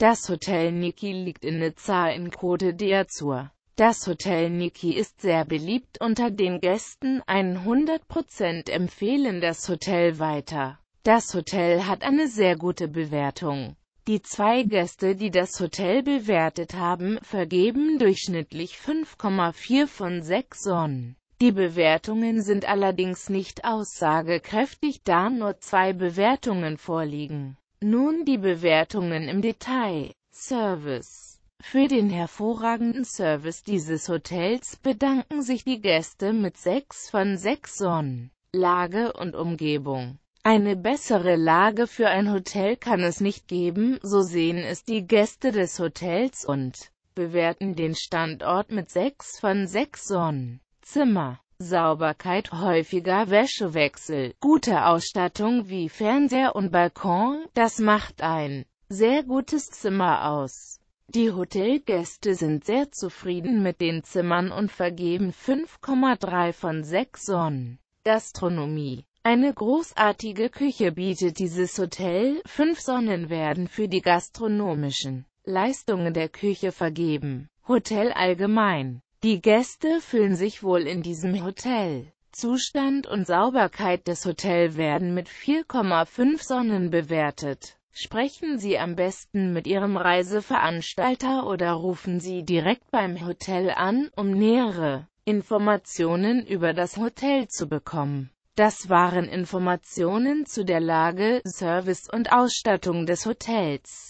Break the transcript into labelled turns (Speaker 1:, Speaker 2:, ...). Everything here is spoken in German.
Speaker 1: Das Hotel Niki liegt in Nizza in Côte d'Azur. Das Hotel Niki ist sehr beliebt unter den Gästen, 100% empfehlen das Hotel weiter. Das Hotel hat eine sehr gute Bewertung. Die zwei Gäste, die das Hotel bewertet haben, vergeben durchschnittlich 5,4 von 6 Sonnen. Die Bewertungen sind allerdings nicht aussagekräftig, da nur zwei Bewertungen vorliegen. Nun die Bewertungen im Detail. Service für den hervorragenden Service dieses Hotels bedanken sich die Gäste mit 6 von 6 Sonnen. Lage und Umgebung. Eine bessere Lage für ein Hotel kann es nicht geben, so sehen es die Gäste des Hotels und bewerten den Standort mit 6 von 6 Sonnen. Zimmer. Sauberkeit, häufiger Wäschewechsel, gute Ausstattung wie Fernseher und Balkon, das macht ein sehr gutes Zimmer aus. Die Hotelgäste sind sehr zufrieden mit den Zimmern und vergeben 5,3 von 6 Sonnen. Gastronomie eine großartige Küche bietet dieses Hotel, 5 Sonnen werden für die gastronomischen Leistungen der Küche vergeben. Hotel allgemein die Gäste fühlen sich wohl in diesem Hotel. Zustand und Sauberkeit des Hotels werden mit 4,5 Sonnen bewertet. Sprechen Sie am besten mit Ihrem Reiseveranstalter oder rufen Sie direkt beim Hotel an, um nähere Informationen über das Hotel zu bekommen. Das waren Informationen zu der Lage, Service und Ausstattung des Hotels.